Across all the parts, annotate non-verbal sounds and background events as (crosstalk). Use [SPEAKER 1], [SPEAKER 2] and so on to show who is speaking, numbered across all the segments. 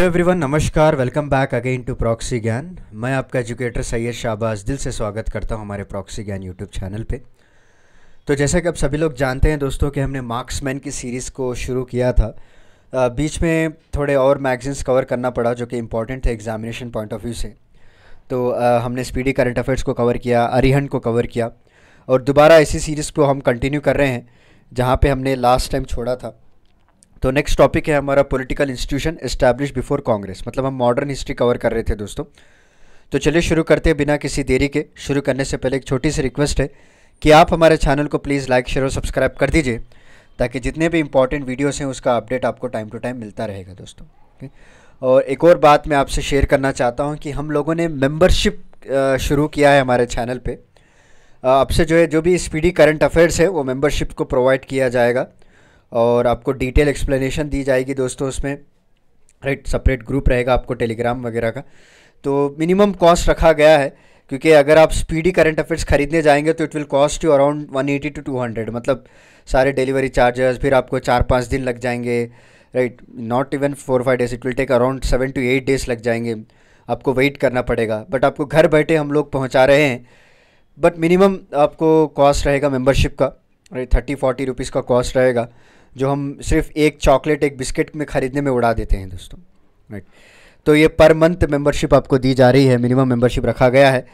[SPEAKER 1] Hello everyone नमस्कार welcome back again to proxy Gyan मैं आपका एजुकेटर सैयद शाहबाज दिल से स्वागत करता हूं हमारे प्रॉक्सी ज्ञान यूट्यूब चैनल पे तो जैसा कि आप सभी लोग जानते हैं दोस्तों कि हमने मार्क्समैन की सीरीज़ को शुरू किया था बीच में थोड़े और मैगजीन्स कवर करना पड़ा जो कि इंपॉर्टेंट थे एग्जामिनेशन पॉइंट ऑफ व्यू से तो हमने स्पीडी करंट अफेयर्स को कवर किया अरिहन को कवर किया और दोबारा इसी सीरीज़ को हम कंटिन्यू कर रहे हैं जहाँ पर हमने लास्ट टाइम छोड़ा था तो नेक्स्ट टॉपिक है हमारा political institution establish before Congress मतलब हम मॉडर्न हिस्ट्री कवर कर रहे थे दोस्तों तो चलिए शुरू करते हैं बिना किसी देरी के शुरू करने से पहले एक छोटी सी रिक्वेस्ट है कि आप हमारे चैनल को प्लीज़ लाइक शेयर और सब्सक्राइब कर दीजिए ताकि जितने भी इंपॉर्टेंट वीडियोज़ हैं उसका अपडेट आपको टाइम टू टाइम मिलता रहेगा दोस्तों और एक और बात मैं आपसे शेयर करना चाहता हूँ कि हम लोगों ने मेम्बरशिप शुरू किया है हमारे चैनल पर अब से जो है जो भी स्पीडी करंट अफेयर्स है वो मेम्बरशिप को प्रोवाइड किया जाएगा और आपको डिटेल एक्सप्लेनेशन दी जाएगी दोस्तों उसमें राइट सेपरेट ग्रुप रहेगा आपको टेलीग्राम वगैरह का तो मिनिमम कॉस्ट रखा गया है क्योंकि अगर आप स्पीडी करंट अफेयर्स खरीदने जाएंगे तो it will cost you around 180 to 200 मतलब सारे डिलीवरी चार्जेस फिर आपको चार पाँच दिन लग जाएंगे right not even four five days it will take around seven to eight days लग जाएंगे आपको वेट करना पड़ेगा बट आपको घर बैठे हम लोग पहुँचा रहे हैं बट मिनिमम आपको कॉस्ट रहेगा मेम्बरशिप का राइट थर्टी फोर्टी रुपीज़ का कॉस्ट रहेगा जो हम सिर्फ एक चॉकलेट एक बिस्किट में ख़रीदने में उड़ा देते हैं दोस्तों राइट तो ये पर मंथ मेंबरशिप आपको दी जा रही है मिनिमम मेंबरशिप रखा गया है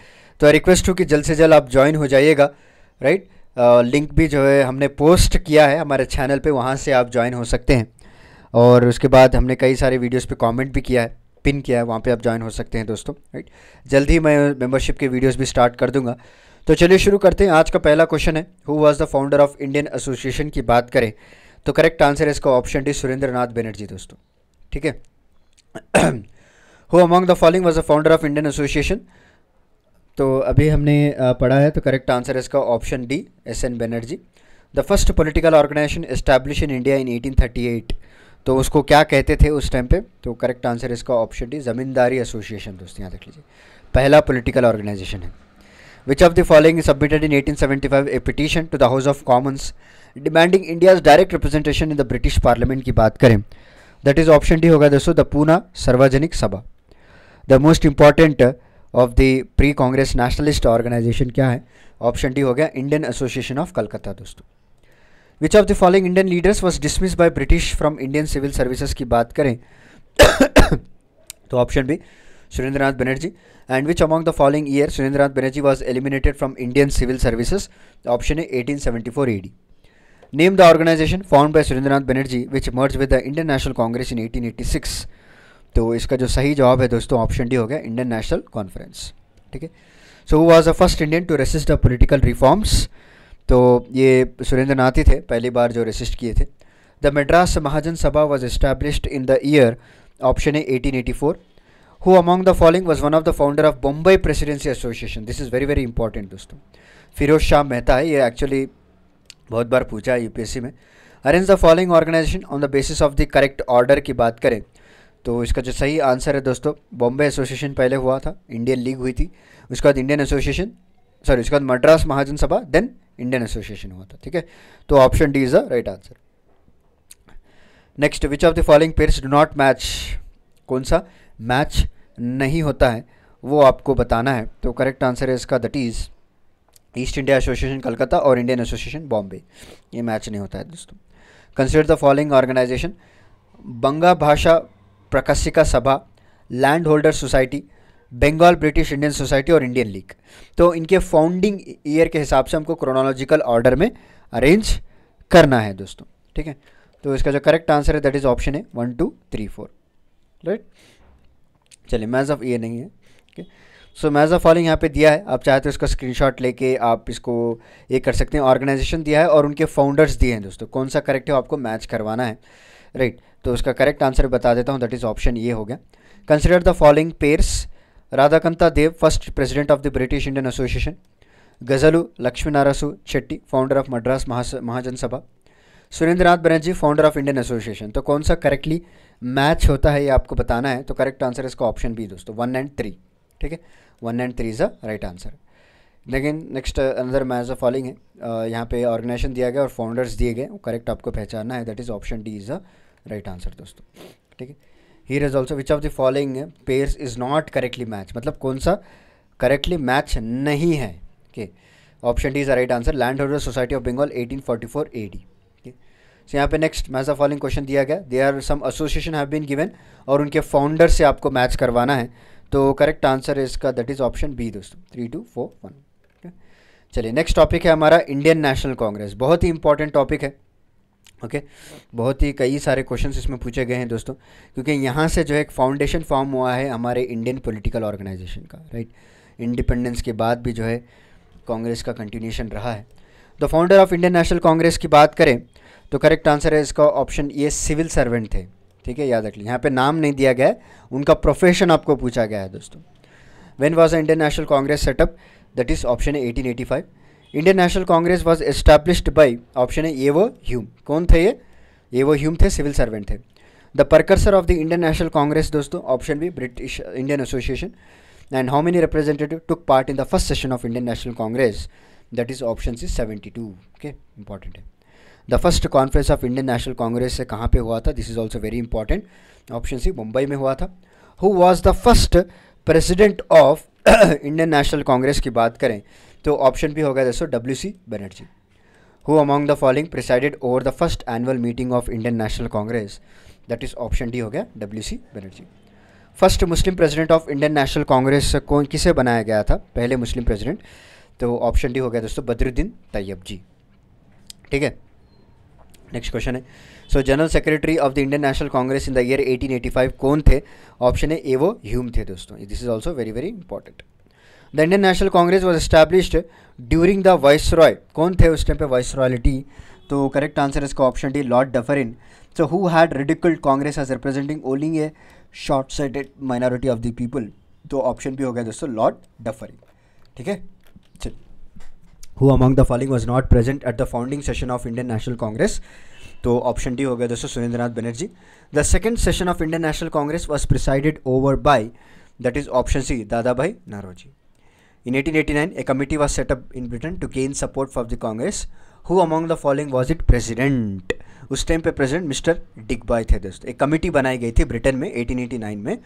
[SPEAKER 1] तो आई रिक्वेस्ट हूँ कि जल्द से जल्द आप ज्वाइन हो जाइएगा राइट लिंक भी जो है हमने पोस्ट किया है हमारे चैनल पर वहाँ से आप ज्वाइन हो सकते हैं और उसके बाद हमने कई सारे वीडियोज़ पर कॉमेंट भी किया है पिन किया है वहाँ पर आप ज्वाइन हो सकते हैं दोस्तों राइट जल्द ही मैं मेम्बरशिप के वीडियोज़ भी स्टार्ट कर दूँगा तो चलिए शुरू करते हैं आज का पहला क्वेश्चन है who was the founder of Indian association की बात करें तो करेक्ट आंसर है इसका ऑप्शन डी सुरेंद्र नाथ बेनर्जी दोस्तों ठीक है who among the following was a founder of Indian association तो अभी हमने पढ़ा है तो करेक्ट आंसर है इसका option D S N Banerjee the first political organisation establish in India in eighteen thirty eight तो उसको क्या कहते थे उस टाइम पे तो करेक्ट आंसर इसका ऑप्शन डी ज़मींदारी एसोसिएशन दोस्तों यहाँ देख लीजिए पहला पॉलिटिकल ऑर्गेनाइजेशन है Which of the following in submitted in 1875 a petition to the House of Commons demanding India's direct representation in the British Parliament की बात करें दैट इज ऑप्शन डी होगा दोस्तों the Poona Sarvajanik Sabha the most important of the pre Congress nationalist organisation क्या है option D हो गया Indian association of Calcutta दोस्तों which of the following Indian leaders was dismiss by British from Indian civil services की बात करें (coughs) तो option B Surendranath Banerjee and which among the following year Surendranath Banerjee was eliminated from Indian civil services option है eighteen seventy four A D name the organisation form by Surendranath Banerjee which merge with the Indian national Congress in eighteen eighty six तो इसका जो सही जवाब है दोस्तों option D हो गया इंडियन नेशनल कॉन्फ्रेंस ठीक है so who was a first Indian to resist the political reforms तो ये सुरेंद्रनाथ ही थे पहली बार जो रेसिस्ट किए थे the Madras Mahajan Sabha was established in the year option है eighteen eighty four who among the following was one of the founder of Bombay Presidency Association. This is very very important दोस्तों फिरोज शाह मेहता है ये एक्चुअली बहुत बार पूछा है यूपीएससी में arrange the following organisation on the basis of the correct order की बात करें तो इसका जो सही आंसर है दोस्तों बॉम्बे एसोसिएशन पहले हुआ था इंडियन लीग हुई थी उसके बाद इंडियन एसोसिएशन सॉरी उसके बाद मद्रास महाजन सभा देन इंडियन एसोसिएशन हुआ था ठीक है तो option D is the right answer next which of the following pairs do not match कौन सा मैच नहीं होता है वो आपको बताना है तो करेक्ट आंसर है इसका that is East India association Calcutta और इंडियन एसोसिएशन बॉम्बे ये मैच नहीं होता है दोस्तों consider the following organisation Banga Bhasha Prakashika Sabha land holder society Bengal British Indian society और इंडियन लीग तो इनके फाउंडिंग ईयर के हिसाब से हमको क्रोनोलॉजिकल ऑर्डर में अरेंज करना है दोस्तों ठीक है तो इसका जो करेक्ट आंसर है दैट इज़ ऑप्शन है one two three four right चलिए मैज ऑफ ये नहीं है okay so match of following यहाँ पे दिया है आप चाहे तो इसका स्क्रीनशॉट लेके आप इसको ये कर सकते हैं ऑर्गेनाइजेशन दिया है और उनके फाउंडर्स दिए हैं दोस्तों कौन सा करेक्ट है आपको मैच करवाना है राइट right. तो उसका करेक्ट आंसर बता देता हूँ दैट इज़ ऑप्शन ये हो गया consider the following pairs Radhakanta Deb first president of the British Indian association Gazulu Lakshminarasu Chetty founder of Madras Mahajana Sabha Surendranath Banerjee founder of Indian association तो कौन सा करेक्टली मैच होता है ये आपको बताना है तो करेक्ट आंसर इसका ऑप्शन बी दोस्तों वन एंड थ्री ठीक है one and three is a right answer लेकिन next another match a following है uh, यहाँ पे ऑर्गेनाइजेशन दिया गया और फाउंडर्स दिए गए करेक्ट आपको पहचानना है that is option D is a right answer दोस्तों ठीक है here is also which of the following pairs is not correctly match मतलब कौन सा करेक्टली मैच नहीं है okay option D is a right answer land holder society of Bengal eighteen forty four A D so यहाँ पे next match the following question दिया गया they are some association have been given और उनके founder से आपको मैच करवाना है तो करेक्ट आंसर है इसका दैट इज़ ऑप्शन बी दोस्तों थ्री टू फोर वन चलिए नेक्स्ट टॉपिक है हमारा इंडियन नेशनल कांग्रेस बहुत ही इंपॉर्टेंट टॉपिक है ओके okay? बहुत ही कई सारे क्वेश्चंस इसमें पूछे गए हैं दोस्तों क्योंकि यहाँ से जो है एक फाउंडेशन फॉर्म हुआ है हमारे इंडियन पॉलिटिकल ऑर्गेनाइजेशन का राइट right? इंडिपेंडेंस के बाद भी जो है कांग्रेस का कंटिन्यूशन रहा है the founder of Indian national Congress की बात करें तो करेक्ट आंसर है इसका ऑप्शन ये सिविल सर्वेंट थे ठीक है याद रख लिया यहाँ पे नाम नहीं दिया गया है उनका प्रोफेशन आपको पूछा गया है दोस्तों when was the Indian national Congress set up that is option है eighteen eighty five Indian national Congress was established by option है ये वो ह्यूम कौन थे ये ये वो ह्यूम थे सिविल सर्वेंट थे the precursor of the Indian national Congress दोस्तों option B British Indian association and how many representative took part in the first session of Indian national Congress that is option C seventy two okay important है the first conference of Indian national Congress से कहाँ पे हुआ था this is also very important option C Mumbai में हुआ था who was the first president of Indian national Congress की बात करें तो ऑप्शन भी होगा दोस्तों W C Banerjee who among the following presided over the first annual meeting of Indian national Congress that is option D हो गया W C Banerjee first Muslim president of Indian national Congress कौन किसे बनाया गया था पहले मुस्लिम प्रेसिडेंट तो ऑप्शन डी हो गया दोस्तों बदरुद्दीन तैयब जी ठीक है नेक्स्ट क्वेश्चन है so general secretary of the Indian national Congress in the year 1885 कौन थे ऑप्शन है ए वो ह्यूम थे दोस्तों this is also very very important the Indian national Congress was established during the viceroy कौन थे उस टाइम पे वाइस रॉयलिटी तो करेक्ट आंसर इसका option D lord Dufferin so who had ridiculed Congress as representing only a short sighted minority of the people तो option B हो गया दोस्तों लॉर्ड डफरिन ठीक है Mitchell, who among the following was not present at the founding session of Indian National Congress. तो option D हो गया दोस्तों Surendra Nath Banerjee the second session of Indian national Congress was presided over by that is option C Dadabhai Naoroji in nine a committee was set up in Britain to gain support for the Congress who among the following was its president उस time पे president mister Digby थे दोस्तों एक committee बनाई गई थी Britain में 1889 में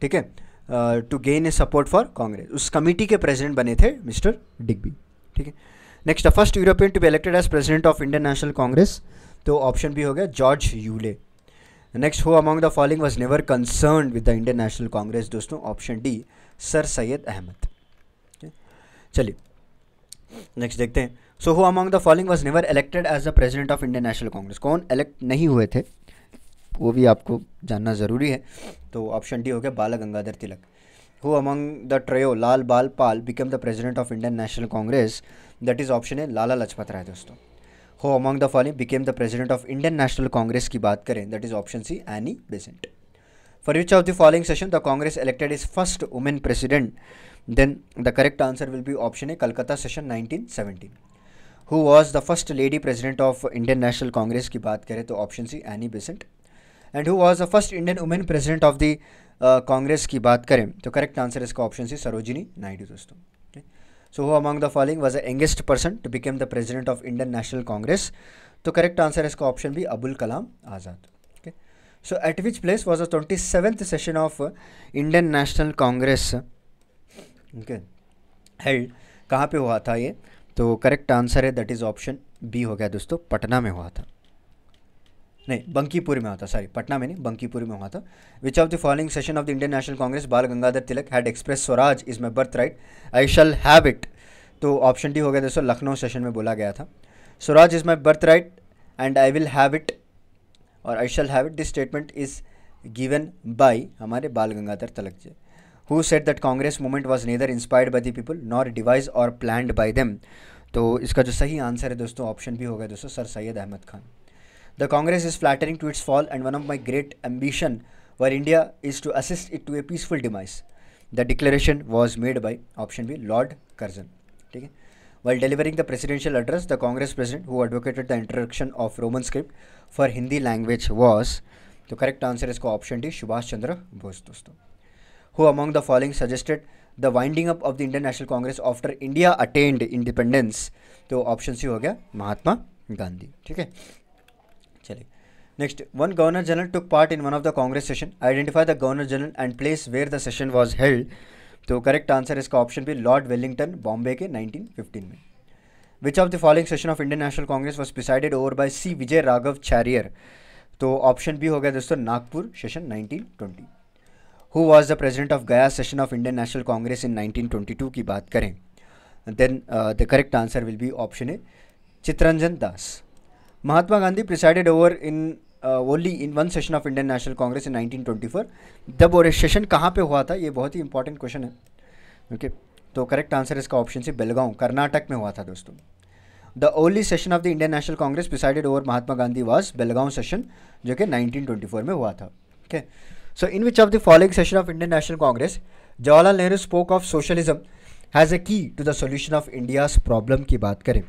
[SPEAKER 1] ठीक है to gain a support for Congress उस कमेटी के प्रेसिडेंट बने थे मिस्टर डिग्बी ठीक है next the first European to be elected as president of Indian national Congress तो ऑप्शन भी हो गया George Yule next who among the following was never concern with the Indian national Congress दोस्तों option D sir Syed Ahmed चलिए next देखते हैं so who among the following was never elected as the president of Indian national Congress कौन elect नहीं हुए थे वो भी आपको जानना ज़रूरी है तो ऑप्शन डी हो गया Bala Gangadhar Tilak who among the trio Lal Bal Pal became the president of Indian national Congress that is option है लाला लाजपत राय दोस्तों who among the following became the president of Indian national Congress की बात करें that is option C Annie Besant for which of the following session the Congress elected is first women president then the correct answer will be option है Calcutta session nineteen seventeen who was the first lady president of Indian national Congress की बात करें तो option C Annie Besant and who was the first Indian women president of the Congress की बात करें तो correct answer इसका ऑप्शन सी सरोजिनी नायडू दोस्तों so who among the following was a youngest person to became the president of Indian national Congress तो correct answer इसका option B Abul Kalam Azad okay so at which place was a twenty seventh session of Indian national Congress okay held कहाँ पे हुआ था ये तो correct answer है that is option B हो गया दोस्तों पटना में हुआ था नहीं बंकीपुर में हुआ था सॉरी पटना में नहीं बंकीपुर में हुआ था which of the following session of the Indian national Congress Bal Gangadhar Tilak had express Swaraj is my birthright I shall have it तो ऑप्शन डी हो गया दोस्तों लखनऊ सेशन में बोला गया था Swaraj is my birthright and I will have it और I shall have it this statement is given by हमारे Bal Gangadhar Tilak ji who said that Congress movement was neither inspired by the people nor devised और planned by them तो इसका जो सही answer है दोस्तों option B हो गया दोस्तों sir Syed Ahmed Khan the Congress is flattering to its fall and one of my great ambition were India is to assist it to a peaceful demise the declaration was made by option B lord Curzon ठीक है while delivering the presidential address the Congress president who advocated the introduction of Roman script for Hindi language was तो correct answer इसको option D Subhash Chandra Bose दोस्तों who among the following suggested the winding up of the Indian national Congress after India attained independence तो option C हो गया महात्मा गांधी ठीक है Next, one Governor General took part in one of the Congress session. Identify the Governor General and place where the session was held. तो correct answer इसका option B lord Wellington Bombay के 1915 में which of the following session of Indian national Congress was presided over by C Vijayaraghavachariar तो option B हो गया दोस्तों Nagpur session 1920 who was the president of Gaya session of Indian national Congress in 1922 की बात करें then the correct answer will be option A Chittaranjan Das Mahatma Gandhi presided over in uh, only in one session of Indian National Congress in 1924. जब और session कहाँ पे हुआ था ये बहुत ही इंपॉर्टेंट क्वेश्चन है ओके तो करेक्ट आंसर इसका ऑप्शन से बेलगांव कर्नाटक में हुआ था दोस्तों the only session of the Indian national Congress presided over Mahatma Gandhi was Belgaum session जो कि 1924 में हुआ था okay so in which of the following session of Indian national Congress Jawaharlal Nehru spoke of socialism has a key to the solution of India's problem की बात करें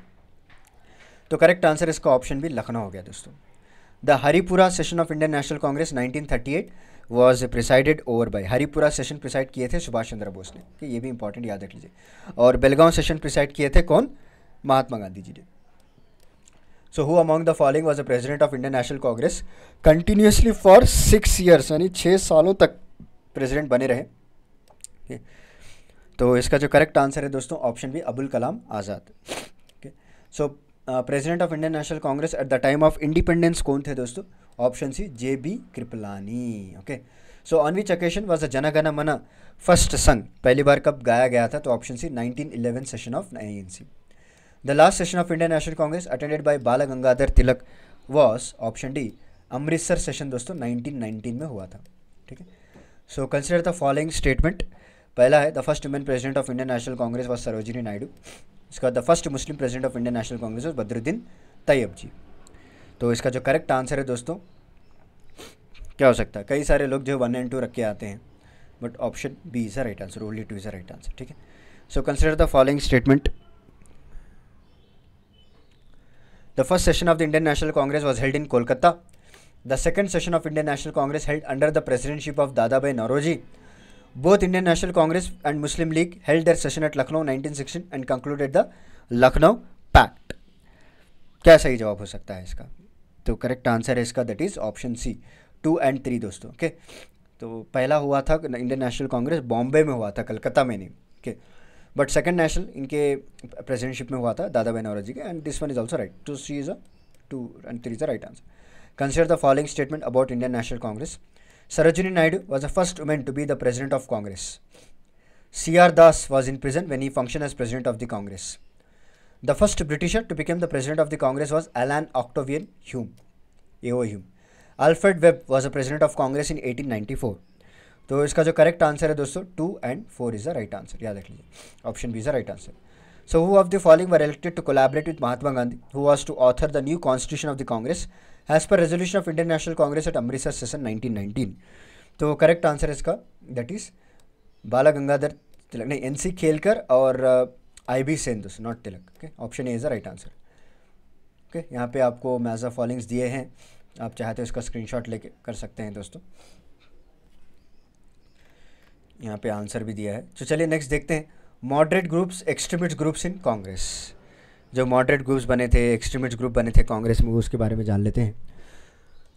[SPEAKER 1] तो correct answer इसका ऑप्शन भी लखनऊ हो गया दोस्तों the Haripura session of Indian national Congress 1938 was presided over by Haripura session preside किए थे सुभाष चंद्र बोस ने कि ये भी इंपॉर्टेंट याद रख लीजिए और बेलगांव सेशन प्रिसाइड किए थे कौन महात्मा गांधी जी ने so who among the following was a president of Indian national Congress continuously for six years यानी छः सालों तक प्रेजिडेंट बने रहे तो इसका जो करेक्ट आंसर है दोस्तों option B Abul Kalam Azad so president of Indian national Congress at the time of independence कौन थे दोस्तों option C J B Kripalani okay so on which occasion was a Jana Gana Mana first संग पहली बार कब गाया गया था तो option C 1911 session of I the last session of Indian national Congress attended by Bala Gangadhar Tilak was option D Amritsar session दोस्तों 1919 में हुआ था ठीक है so consider the following statement पहला है the first women president of Indian national Congress was Sarojini Naidu इसका the first Muslim president of Indian national Congress Badruddin Tyabji तो इसका जो करेक्ट आंसर है दोस्तों क्या हो सकता है कई सारे लोग जो वन एंड टू रख के आते हैं but option B is a right answer only two is a right answer ठीक है so consider the following statement the first session of the Indian national Congress was held in Kolkata the second session of Indian national Congress held under the presidentship of Dadabhai Naoroji both Indian national Congress and Muslim League held their session at Lucknow nineteen 1916 and concluded the Lucknow pact क्या सही जवाब हो सकता है इसका तो correct answer है इसका that is option C two and three दोस्तों ओके तो पहला हुआ था इंडियन नेशनल कांग्रेस बॉम्बे में हुआ था कलकत्ता में नहीं ओके बट सेकेंड नेशनल इनके प्रेसिडेंटशिप में हुआ था दादा भाई नवराज जी के and this one is also right two C is a two and three is a right answer consider the following statement about Indian national Congress Sarojini Naidu was the first woman to be the president of Congress. C.R. Das was in prison when he functioned as president of the Congress. The first Britisher to become the president of the Congress was Alan Octavian Hume. A.O. Hume. Alfred Webb was the president of Congress in 1894. तो इसका जो correct answer है दोस्तों two and four is the right answer याद रख लीजिए option B is the right answer so who of the following were elected to collaborate with Mahatma Gandhi who was to author the new constitution of the Congress as per resolution of Indian national Congress at Amritsar session nineteen तो correct answer है इसका that is Bala Gangadhar Tilak नहीं N C Kelkar और I B सेंदुस not Tilak okay option A is the right answer okay यहाँ पे आपको major फॉलिंग्स दिए हैं आप चाहते हो इसका स्क्रीनशॉट लेके कर सकते हैं दोस्तों यहाँ पे आंसर भी दिया है तो चलिए नेक्स्ट देखते हैं moderate groups extremist groups in Congress जो मॉडरेट ग्रुप्स बने थे एक्सट्रीमिस्ट ग्रुप बने थे कांग्रेस में उसके बारे में जान लेते हैं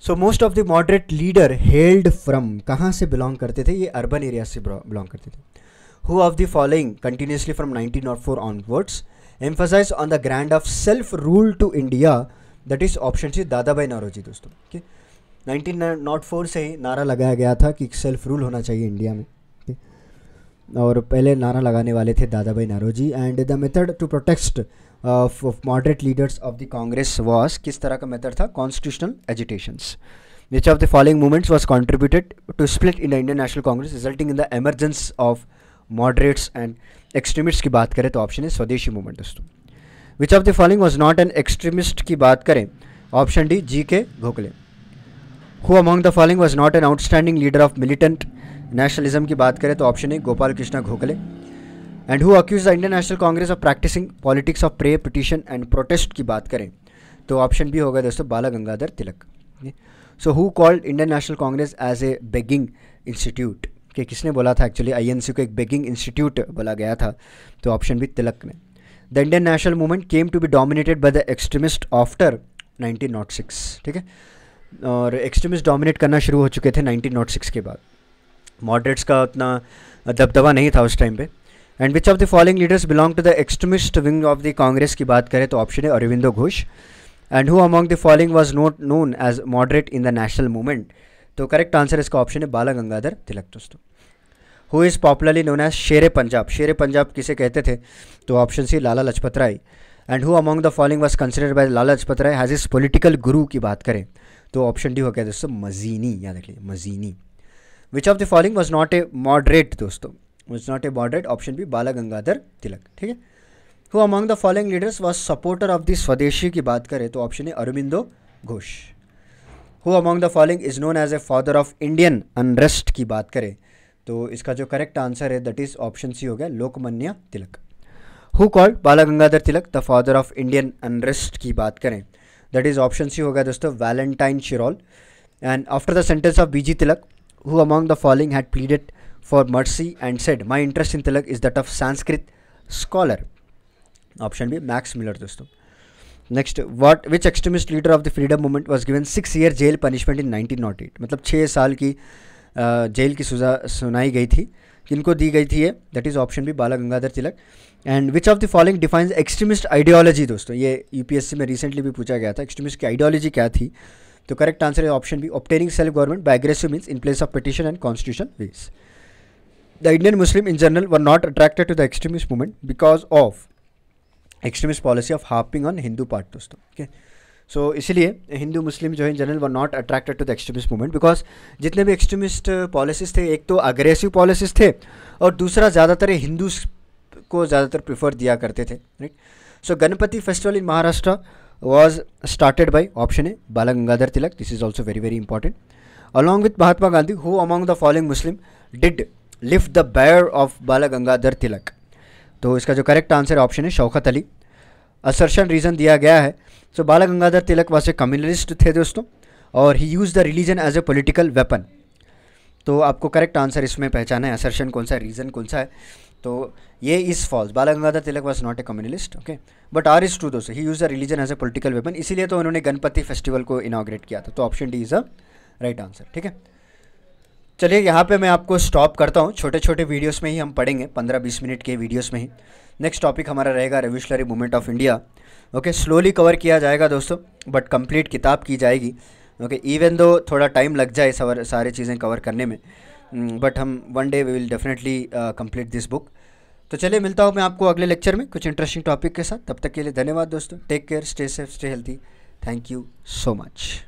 [SPEAKER 1] so most of the moderate leader held from कहाँ से बिलोंग करते थे ये अर्बन एरिया से बिलोंग करते थे who of the following continuously from nineteen four onwards emphasise on the grand of self rule to India that is option C Dadabhai Naoroji दोस्तों nineteen not four से ही नारा लगाया गया था कि सेल्फ रूल होना चाहिए इंडिया में और पहले नारा लगाने वाले थे Dadabhai Naoroji and the method to protect moderate leaders of the Congress was किस तरह का मेथड था constitutional agitations which of the following movements was contributed to split in the Indian national Congress resulting in the emergence of moderates and extremist की बात करें तो option है swadeshi movement दोस्तों which of the following was not an extremist की बात करें option D G K घोखले who among the following was not an outstanding leader of militant nationalism की बात करें तो option A Gopal Krishna Gokhale and who accused the Indian national Congress of practising politics of pray petition and protest की बात करें तो option B होगा दोस्तों Bala Gangadhar Tilak so who called Indian national Congress as a begging institute कि किसने बोला था एक्चुअली आईएनसी को एक बेगिंग इंस्टीट्यूट बोला गया था तो ऑप्शन भी तिलक ने the Indian National movement came to be dominated by the extremist after six ठीक है और एक्सट्रीमिस्ट डोमिनेट करना शुरू हो चुके थे नाइनटीन oh के बाद मॉडरेट्स का उतना दबदबा नहीं था उस टाइम पे and which of the following leaders belong to the extremist wing of the Congress की बात करें तो ऑप्शन है Aurobindo Ghosh and who among the following was not known as moderate in the national movement तो करेक्ट आंसर इसका option है बाला गंगाधर तिलक दोस्तों who is popularly known as Sher Punjab Sher Punjab किसे कहते थे तो option C Lala Lajpat Rai and who among the following was considered by Lala Lajpat Rai has is political guru की बात करें तो ऑप्शन डी हो गया दोस्तों मजीनी याद रख लीजिए Mazzini which of the following was not a moderate दोस्तों was not a moderate option B Bala Gangadhar Tilak ठीक है who among the following leaders was supporter of the swadeshi की बात करें तो option A Aurobindo Ghosh who among the following is known as a father of Indian unrest की बात करें तो इसका जो करेक्ट आंसर है दैट इज ऑप्शन सी हो गया Lokmanya Tilak who called Bala Gangadhar Tilak the father of Indian unrest की बात करें दैट इज़ ऑप्शन सी हो गया दोस्तों Valentine Chirol and after the sentence of B G Tilak who among the following had pleaded for mercy and said my interest in Tilak is that of Sanskrit scholar option B Max Muller दोस्तों next what which extremist leader of the freedom movement was given six year jail punishment in nineteen nought eight मतलब छः साल की jail की सजा सुनाई गई थी किनको दी गई थी ये that is option B Bala Gangadhar Tilak and which of the following defines extremist ideology दोस्तों ये यूपीएससी में रिसेंटली भी पूछा गया था एक्सट्रीमिस्ट की आइडियोलॉजी क्या थी तो करेक्ट आंसर है option B obtaining self government by aggressive means in place of petition and constitution ways the Indian Muslim in general were not attracted to the extremist movement because of extremist policy of harping on Hindu part दोस्तों ठीक है so इसलिए Hindu Muslim जो है in general were not attracted to the extremist movement because जितने भी extremist policies थे एक तो अग्रेसिव पॉलिसीज थे और दूसरा ज़्यादातर हिंदू को ज़्यादातर प्रिफर दिया करते थे right so Ganapati festival in Maharashtra was started by option A Bala Gangadhar Tilak this is also very very important along with Mahatma Gandhi who among the following Muslim did lift the bier of Bala Gangadhar Tilak तो इसका जो करेक्ट आंसर ऑप्शन है Shaukat Ali assertion reason दिया गया है so so, Bala Gangadhar Tilak was a communalist थे दोस्तों और he use the religion as a political weapon तो आपको करेक्ट आंसर इसमें पहचाना है असर्शन कौन सा है रीज़न कौन सा है तो ये is false Bala Gangadhar Tilak was not a communist okay but R is true दोस्तों he use the religion as a political weapon इसीलिए तो उन्होंने गणपति फेस्टिवल को इनाग्रेट किया था तो option D is a right answer ठीक है चलिए यहाँ पे मैं आपको स्टॉप करता हूँ छोटे छोटे वीडियोस में ही हम पढ़ेंगे पंद्रह बीस मिनट के वीडियोस में ही नेक्स्ट टॉपिक हमारा रहेगा revolutionary movement of India okay slowly cover किया जाएगा दोस्तों बट कंप्लीट किताब की जाएगी ओके इवन दो थोड़ा टाइम लग जाए सवर सारे चीज़ें कवर करने में बट हम्म, हम one day we will definitely complete this book तो चलिए मिलता हूँ मैं आपको अगले लेक्चर में कुछ इंटरेस्टिंग टॉपिक के साथ तब तक के लिए धन्यवाद दोस्तों take care stay safe stay healthy thank you so much